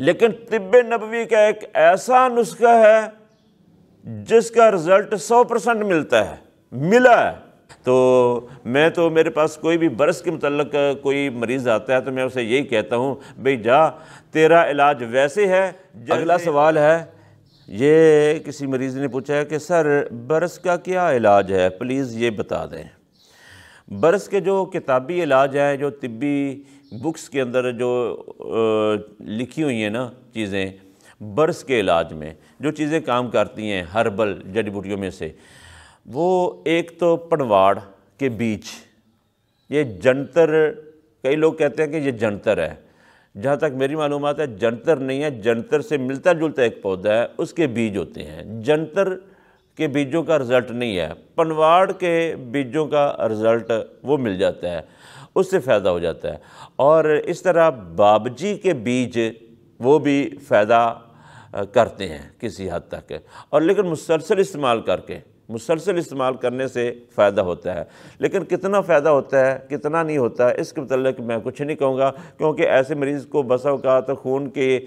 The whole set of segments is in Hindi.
लेकिन तिब नबवी का एक ऐसा नुस्खा है जिसका रिज़ल्ट सौ परसेंट मिलता है मिला है तो मैं तो मेरे पास कोई भी बरस के मतलब कोई मरीज़ आता है तो मैं उसे यही कहता हूँ भाई जा तेरा इलाज वैसे है अगला सवाल है ये किसी मरीज़ ने पूछा है कि सर बरस का क्या इलाज है प्लीज़ ये बता दें बरस के जो किताबी इलाज हैं जो तिब्बी बुक्स के अंदर जो लिखी हुई हैं ना चीज़ें बर्स के इलाज में जो चीज़ें काम करती हैं हर्बल जड़ी बूटियों में से वो एक तो पनवाड़ के बीच ये जंतर कई लोग कहते हैं कि ये जंतर है जहाँ तक मेरी मालूम है जंतर नहीं है जंतर से मिलता जुलता एक पौधा है उसके बीज होते हैं जंतर के बीजों का रिज़ल्ट नहीं है पनवाड़ के बीजों का रिज़ल्ट वो मिल जाता है उससे फ़ायदा हो जाता है और इस तरह बाबजी के बीज वो भी फ़ायदा करते हैं किसी हद तक और लेकिन मुसलसल इस्तेमाल करके मुसलसल इस्तेमाल करने से फ़ायदा होता है लेकिन कितना फ़ायदा होता है कितना नहीं होता है इसके मतलब मैं कुछ नहीं कहूँगा क्योंकि ऐसे मरीज़ को बस अवकात तो खून के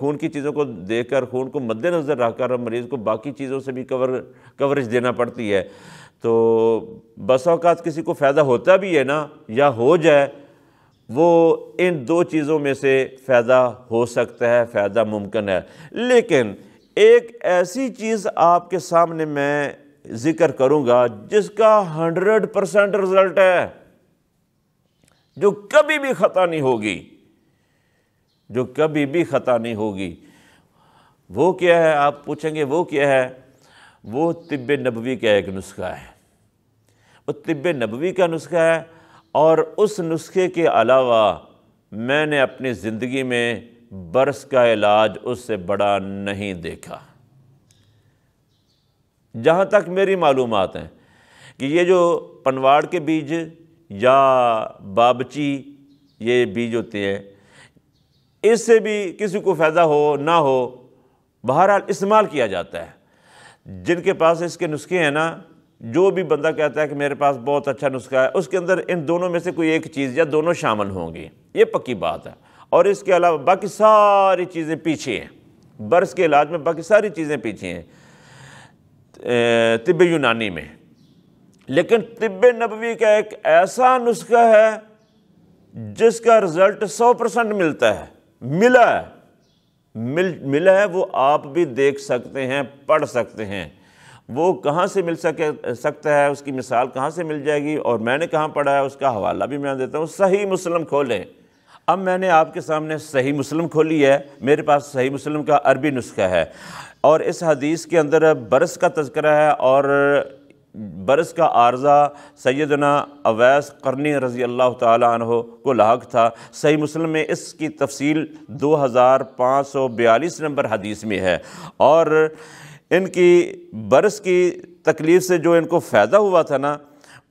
खून की चीज़ों को देकर खून को मद्देनज़र रखकर मरीज़ को बाकी चीज़ों से भी कवर कवरेज देना पड़ती है तो बस अवकात किसी को फ़ायदा होता भी है ना या हो जाए वो इन दो चीज़ों में से फ़ायदा हो सकता है फ़ायदा मुमकिन है लेकिन एक ऐसी चीज़ आपके सामने मैं ज़िक्र करूँगा जिसका हंड्रेड परसेंट रिज़ल्ट है जो कभी भी ख़ता नहीं होगी जो कभी भी ख़ता नहीं होगी वो क्या है आप पूछेंगे वो क्या है वो तिब नबवी का एक नुस्खा है वो तिब नबवी का नुस्खा है और उस नुस्खे के अलावा मैंने अपनी ज़िंदगी में बरस का इलाज उससे बड़ा नहीं देखा जहाँ तक मेरी मालूम हैं कि ये जो पनवाड़ के बीज या बाबची ये बीज होते हैं इससे भी किसी को फ़ायदा हो ना हो बहरहाल इस्तेमाल किया जाता है जिनके पास इसके नुस्खे हैं ना जो भी बंदा कहता है कि मेरे पास बहुत अच्छा नुस्खा है उसके अंदर इन दोनों में से कोई एक चीज़ या दोनों शामिल होंगी ये पक्की बात है और इसके अलावा बाकी सारी चीज़ें पीछे हैं बर्स के इलाज में बाकी सारी चीज़ें पीछे हैं तिब यूनानी में लेकिन तिब नबी का एक ऐसा नुस्खा है जिसका रिज़ल्ट सौ परसेंट मिलता है मिला है मिल मिला है वो आप भी देख सकते हैं पढ़ सकते हैं वो कहाँ से मिल सके सकता है उसकी मिसाल कहाँ से मिल जाएगी और मैंने कहाँ पढ़ा है उसका हवाला भी मैं देता हूँ सही मुस्लिम खोलें अब मैंने आपके सामने सही मुस्लिम खोली है मेरे पास सही मुस्लिम का अरबी नुस्खा है और इस हदीस के अंदर बरस का तस्करा है और बरस का आर्जा सैदना अवैस करनी रज़ी अल्लाह तह को लाक था सही मुसलम में इसकी तफसील दो हज़ार पाँच सौ बयालीस नंबर हदीस में है और इनकी बरस की तकलीफ़ से जो इनको फ़ायदा हुआ था ना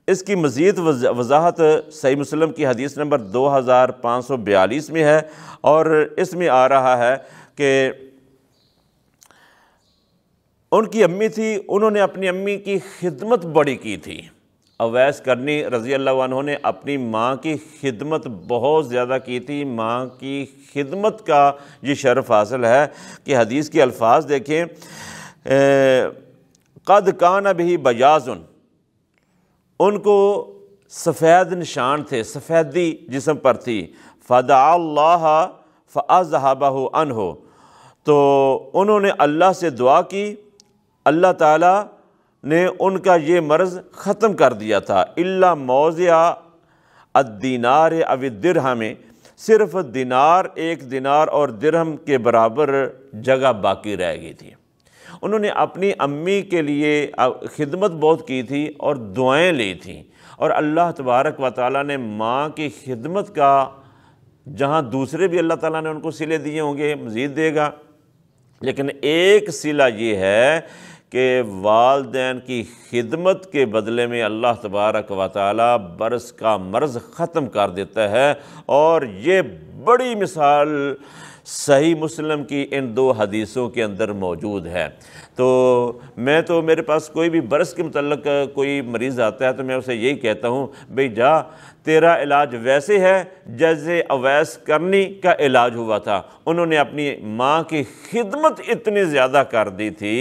इसकी मज़ीद वजाहत सही मुसलम की हदीस नंबर दो हज़ार पाँच सौ बयालीस में है और इसमें आ रहा है कि उनकी अम्मी थी उन्होंने अपनी अम्मी की खिदमत बड़ी की थी अवैस करनी रज़ी अल्लाह ने अपनी माँ की खिदमत बहुत ज़्यादा की थी माँ की खिदमत का ये शरफ़ हासिल है कि हदीस के अल्फाज देखें कद कान भी बजाजुन उनको सफ़ेद निशान थे सफ़ेदी जिसम पर थी फ़दा फ़ाजहबा अन हो तो उन्होंने अल्लाह से दुआ की अल्लाह ताला ने उनका ये मर्ज़ ख़त्म कर दिया था इल्ला मौज़िया अदीनार अव दिरह में सिर्फ दिनार एक दिनार और दिरहम के बराबर जगह बाकी रह गई थी उन्होंने अपनी अम्मी के लिए खिदमत बहुत की थी और दुआएं ली थी और अल्लाह तबारक व ताली ने माँ की खिदमत का जहाँ दूसरे भी अल्लाह ताला ने उनको सिले दिए होंगे मज़ीद देगा लेकिन एक सिला ये है कि वालदेन की खिदमत के बदले में अल्लाह तबारक व बरस का मर्ज़ ख़त्म कर देता है और ये बड़ी मिसाल सही मुस्लिम की इन दो हदीसों के अंदर मौजूद है तो मैं तो मेरे पास कोई भी बरस के मतलब कोई मरीज़ आता है तो मैं उसे यही कहता हूँ भाई जा तेरा इलाज वैसे है जैसे अवैस करनी का इलाज हुआ था उन्होंने अपनी माँ की खिदमत इतनी ज़्यादा कर दी थी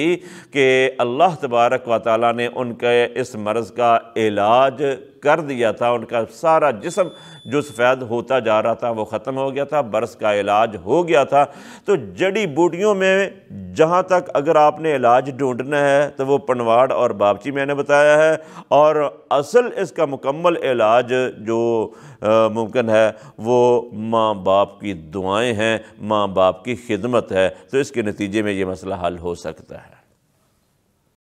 कि अल्लाह तबारक व ताली ने उनके इस मर्ज़ का इलाज कर दिया था उनका सारा जिसम जो सफ़ेद होता जा रहा था वो ख़त्म हो गया था बरस का इलाज हो गया था तो जड़ी बूटियों में जहाँ तक अगर आपने इलाज ढूंढना है तो वो पनवाड़ और बापची मैंने बताया है और असल इसका मुकम्मल इलाज जो मुमकिन है वो माँ बाप की दुआएँ हैं माँ बाप की खिदमत है तो इसके नतीजे में ये मसला हल हो सकता है